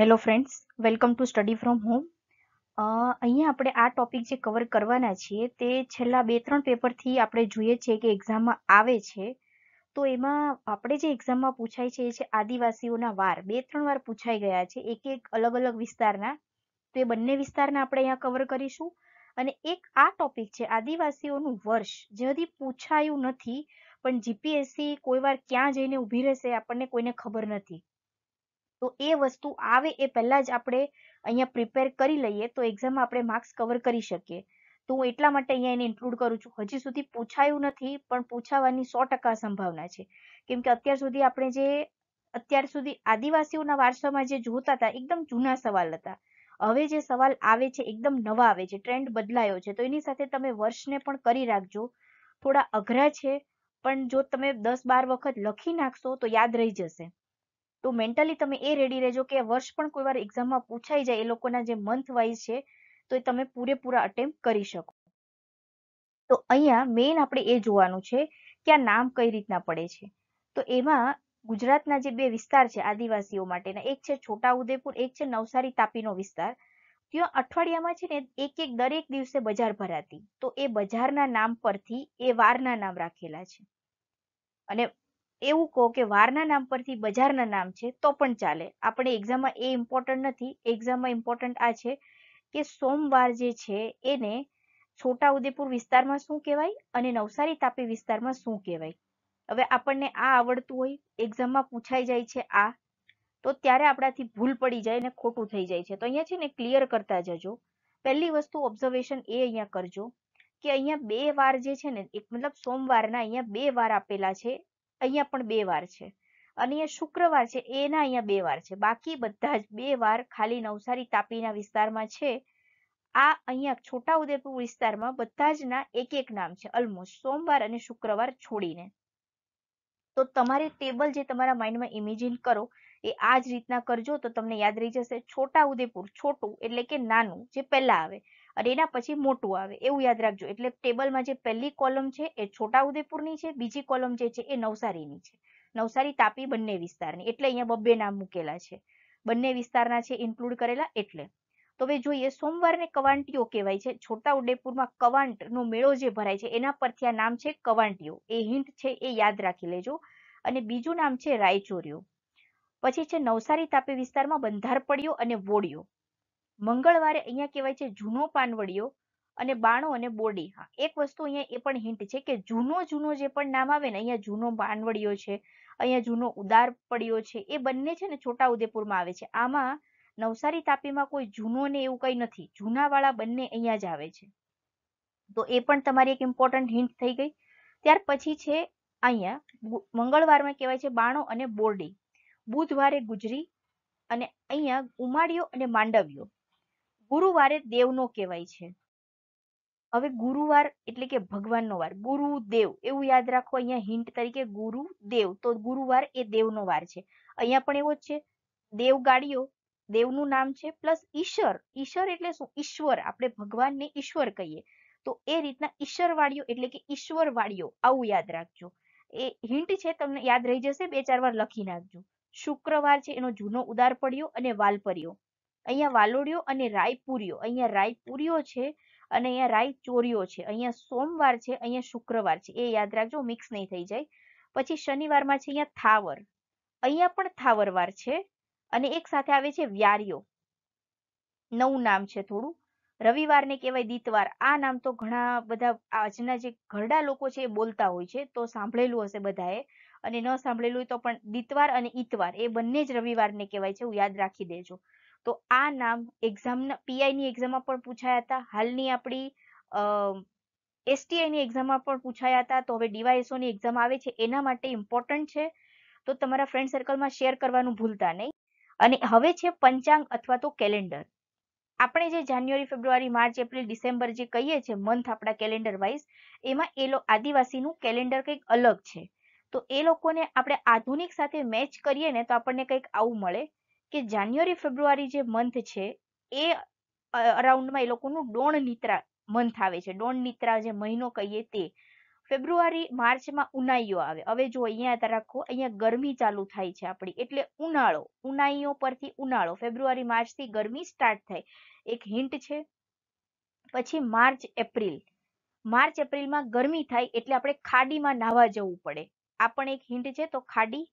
hello friends welcome to study from home અહીંયા આપણે આ ટોપિક જે કવર કરવાના છીએ તે છેલ્લા બે ત્રણ પેપરથી આપણે જોઈએ છીએ કે એક્ઝામમાં આવે છે તો એમાં આપણે જે એક્ઝામમાં પૂછાય છે એ છે આદિવાસીઓના વાર બે ત્રણ વાર પૂછાઈ ગયા છે એક એક અલગ અલગ વિસ્તારના તો એ બંને વિસ્તારના આપણે અહીંયા કવર કરીશું અને એક આ ટોપિક છે આદિવાસીઓનું વર્ષ જે હજી પૂછાયું નથી પણ જીપીએસસી કોઈ વાર ક્યાં જઈને ઊભી રહેશે આપણને કોઈને ખબર નથી તો એ વસ્તુ આવે એ પહેલાં જ આપણે અહીંયા પ્રિપેર કરી લઈએ તો એક્ઝામમાં આપણે માર્ક્સ કવર કરી શકીએ તો હું એટલા માટે અહીંયા એને ઇન્ક્લુડ કરું છું હજી સુધી પૂછાયું નથી પણ પૂછાવાની સો ટકા સંભાવના છે કેમ કે અત્યાર સુધી આપણે જે અત્યાર સુધી આદિવાસીઓના વારસામાં જે જોતા હતા એકદમ જૂના સવાલ હતા હવે જે સવાલ આવે છે એકદમ નવા આવે છે ટ્રેન્ડ બદલાયો છે તો એની સાથે તમે વર્ષને પણ કરી રાખજો થોડા અઘરા છે પણ જો તમે દસ બાર વખત લખી નાખશો તો યાદ રહી જશે તો મેન્ટલી તમે એ રેડી રહેજો કે વર્ષ પણ કોઈ વાર એક્ઝામમાં પૂછાઈ જાય એ લોકોના જે મંથ વાઇઝ છે તો એ તમે પૂરેપૂરા અટેમ્પ કરી શકો તો અહીંયા મેઇન આપણે એ જોવાનું છે કે આ નામ કઈ રીતના પડે છે તો એમાં ગુજરાતના જે બે વિસ્તાર છે આદિવાસીઓ માટેના એક છે છોટા ઉદેપુર એક છે નવસારી તાપીનો વિસ્તાર ત્યાં અઠવાડિયામાં છે ને એક એક દરેક દિવસે બજાર ભરાતી તો એ બજારના નામ પરથી એ વારના નામ રાખેલા છે અને એવું કહો કે વારના નામ પરથી બજારના નામ છે તો પણ ચાલે આપણે એક્ઝામમાં એ ઇમ્પોર્ટન્ટ નથી એક્ઝામમાં ઇમ્પોર્ટન્ટ આ છે કે સોમવાર જે છે એને છોટાઉદેપુર વિસ્તારમાં શું કહેવાય અને નવસારી તાપી વિસ્તારમાં શું કહેવાય હવે આપણને આ આવડતું હોય એક્ઝામમાં પૂછાઈ જાય છે આ તો ત્યારે આપણાથી ભૂલ પડી જાય અને ખોટું થઈ જાય છે તો અહીંયા છે ને ક્લિયર કરતા જજો પહેલી વસ્તુ ઓબ્ઝર્વેશન એ અહીંયા કરજો કે અહીંયા બે વાર જે છે ને એક મતલબ સોમવારના અહીંયા બે વાર આપેલા છે અહીંયા પણ બે વાર છે અને અહીંયા શુક્રવાર છે એના અહીંયા બે વાર છે બાકી બધા જ બે વાર ખાલી નવસારી તાપીના વિસ્તારમાં છે આ અહીંયા છોટાઉદેપુર વિસ્તારમાં બધા જ ના એક એક નામ છે ઓલમોસ્ટ સોમવાર અને શુક્રવાર છોડીને તો તમારે ટેબલ જે તમારા માઇન્ડમાં ઇમેજિન કરો એ આ જ રીતના કરજો તો તમને યાદ રહી જશે છોટા ઉદેપુર છોટું એટલે કે નાનું જે પહેલા આવે અને એના પછી મોટું આવે એવું યાદ રાખજો એટલે ટેબલમાં જે પહેલી કોલમ છે એ છોટા ઉદેપુરની છે બીજી કોલમ જે છે એ નવસારીની છે નવસારી તાપી બંને વિસ્તારની એટલે અહીંયા બબ્બે નામ મૂકેલા છે બંને વિસ્તારના છે ઇન્ક્લુડ કરેલા એટલે તો હવે જોઈએ સોમવારને કવાંટીઓ કહેવાય છે છોટા ઉદેપુરમાં કવાંટનો મેળો જે ભરાય છે એના પરથી આ નામ છે કવાંટીઓ એ હિન્ટ છે એ યાદ રાખી લેજો અને બીજું નામ છે રાયચોરીઓ પછી છે નવસારી તાપી વિસ્તારમાં બંધાર પડ્યો અને વોડિયો મંગળવારે અહીંયા કહેવાય છે જૂનો પાનવડિયો અને બાણો અને બોડી હા એક વસ્તુ અહીંયા એ પણ હિન્ટ છે કે જૂનો જૂનો જે પણ નામ આવે ને અહીંયા જૂનો બાણવડિયો છે અહીંયા જૂનો ઉદાર પડ્યો છે એ બંને છે ને છોટા ઉદેપુરમાં આવે છે આમાં નવસારી તાપીમાં કોઈ જૂનો ને એવું કંઈ નથી જૂનાવાળા બંને અહીંયા જ આવે છે તો એ પણ તમારી એક ઇમ્પોર્ટન્ટ હિન્ટ થઈ ગઈ ત્યાર પછી છે અહીંયા મંગળવારમાં કહેવાય છે બાણો અને બોરડી બુધવારે ગુજરી અને અહીંયા ઉમાડિયો અને માંડવ્યો ગુરુવારે દેવનો કહેવાય છે હવે ગુરુવાર એટલે કે ભગવાનનો વાર ગુરુ દેવ એવું યાદ રાખો અહીંયા હિન્ટ તરીકે ગુરુ દેવ તો ગુરુવાર એ દેવનો વાર છે અહીંયા પણ એવો જ છે દેવ ગાડીઓ દેવનું નામ છે પ્લસ ઈશ્વર ઈશ્વર એટલે શું ઈશ્વર આપણે ભગવાનને ઈશ્વર કહીએ તો એ રીતના ઈશ્વર વાળીઓ એટલે કે ઈશ્વર વાળીઓ આવું યાદ રાખજો એ હિન્ટ છે તમને યાદ રહી જશે બે ચાર વાર લખી નાખજો શુક્રવાર છે એનો જૂનો ઉદાર પડ્યો અને વાલ પડ્યો અહીંયા વાલોડિયો અને રાયપુરીઓ અહીંયા રાયપુરીઓ છે અને અહીંયા રાય છે અહીંયા સોમવાર છે અહીંયા શુક્રવાર છે એ યાદ રાખજો મિક્સ નહીં થઈ જાય પછી શનિવારમાં છે અહીંયા થાવર અહીંયા પણ થાવરવાર છે અને એક સાથે આવે છે વ્યારીઓ નવું નામ છે થોડું રવિવારને કહેવાય દીતવાર આ નામ તો ઘણા બધા આજના જે ઘરડા લોકો છે એ બોલતા હોય છે તો સાંભળેલું હશે બધાએ અને ન સાંભળેલું હોય તો પણ દીતવાર અને ઇતવાર એ બંને જ રવિવારને કહેવાય છે હું યાદ રાખી દેજો તો આ નામ એક્ઝામના પીઆઈની એક્ઝામમાં પણ પૂછાયા હતા હાલની આપણી એસટીઆઈની એક્ઝામમાં પણ પૂછાયા હતા તો હવે ડીવાયએસઓની એક્ઝામ આવે છે એના માટે ઇમ્પોર્ટન્ટ છે તો તમારા ફ્રેન્ડ સર્કલમાં શેર કરવાનું ભૂલતા નહીં અને હવે છે પંચાંગ અથવા તો કેલેન્ડર આપણે જે January February March April December જે કહીએ છીએ મંથ આપણા કેલેન્ડર વાઇઝ એમાં એ લો આદિવાસીનું કેલેન્ડર કંઈક અલગ છે તો એ લોકોને આપણે આધુનિક સાથે મેચ કરીએ ને તો આપણને કંઈક આવું મળે કે જાન્યુઆરી ફેબ્રુઆરી જે મંથ છે એ અરાઉન્ડમાં એ લોકોનું ડોણ નિત્રા મંથ આવે છે ડોણ નિત્રા જે મહિનો કહીએ તે ફેબ્રુઆરી માર્ચમાં ઉનાઈઓ આવે હવે જો અહીંયા યાદ રાખો અહીંયા ગરમી ચાલુ થાય છે આપણી એટલે ઉનાળો ઉનાઈઓ પરથી ઉનાળો ફેબ્રુઆરી માર્ચથી ગરમી સ્ટાર્ટ થાય એક હિન્ટ છે પછી માર્ચ એપ્રિલ માર્ચ એપ્રિલમાં ગરમી થાય એટલે આપણે ખાડીમાં નાહવા જવું પડે આ પણ એક હિન્ટ છે તો ખાડી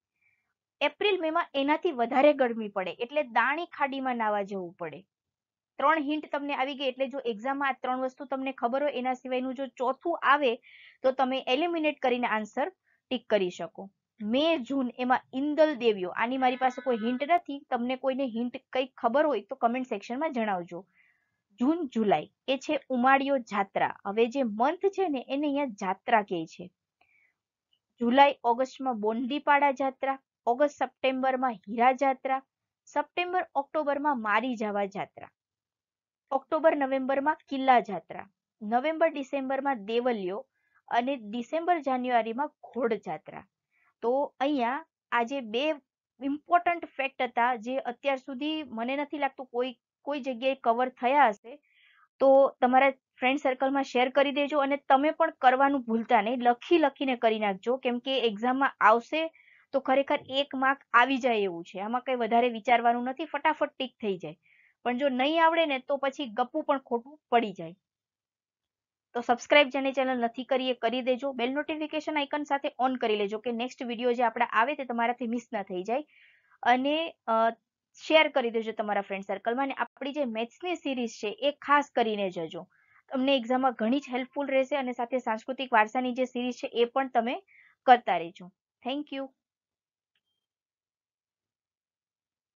એપ્રિલ મેમાં એનાથી વધારે ગરમી પડે એટલે દાણી ખાડીમાં નાવા જવું પડે ત્રણ હિન્ટ તમને આવી ગઈ એટલે જો એક્ઝામમાં આ ત્રણ વસ્તુ તમને ખબર હોય એના સિવાયનું જો ચોથું આવે તો તમે એલિમિનેટ કરીને આન્સર ટીક કરી શકો મે જૂન એમાં ઇન્દલ દેવીઓ આની મારી પાસે કોઈ હિન્ટ નથી તમને કોઈને હિન્ટ કંઈક ખબર હોય તો કમેન્ટ સેક્શનમાં જણાવજો જૂન જુલાઈ એ છે ઉમાળીઓ જાત્રા હવે જે મંથ છે ને એને અહીંયા જાત્રા કહે છે જુલાઈ ઓગસ્ટમાં બોંડીપાડા જાત્રા ઓગસ્ટ સપ્ટેમ્બરમાં હીરા જાત્રા સપ્ટેમ્બર ઓક્ટોબરમાં મારી જવા જાત્રા ઓક્ટોબર નવેમ્બરમાં કિલ્લા જાત્રા નવેમ્બર ડિસેમ્બરમાં દેવલિયો અને ડિસેમ્બર જાન્યુઆરીમાં ઘોડ જાત્રા તો અહીંયા આજે બે ઇમ્પોર્ટન્ટ ફેક્ટ હતા જે અત્યાર સુધી મને નથી લાગતું કોઈ કોઈ જગ્યાએ કવર થયા હશે તો તમારા ફ્રેન્ડ સર્કલમાં શેર કરી દેજો અને તમે પણ કરવાનું ભૂલતા નહીં લખી લખીને કરી નાખજો કેમ કે એક્ઝામમાં આવશે તો ખરેખર એક માર્ક આવી જાય એવું છે આમાં કંઈ વધારે વિચારવાનું નથી ફટાફટ ટીક થઈ જાય પણ જો નહીં આવડે ને તો પછી ગપ્પું પણ ખોટું પડી જાય તો સબસ્ક્રાઇબ જેને ચેનલ નથી કરી એ કરી દેજો બેલ નોટિફિકેશન આઇકન સાથે ઓન કરી લેજો કે નેક્સ્ટ વિડીયો જે આપણે આવે તે તમારાથી મિસ ના થઈ જાય અને શેર કરી દેજો તમારા ફ્રેન્ડ સર્કલમાં અને આપણી જે મેથ્સની સિરીઝ છે એ ખાસ કરીને જજો તમને એક્ઝામમાં ઘણી જ હેલ્પફુલ રહેશે અને સાથે સાંસ્કૃતિક વારસાની જે સિરીઝ છે એ પણ તમે કરતા રહેજો થેન્ક યુ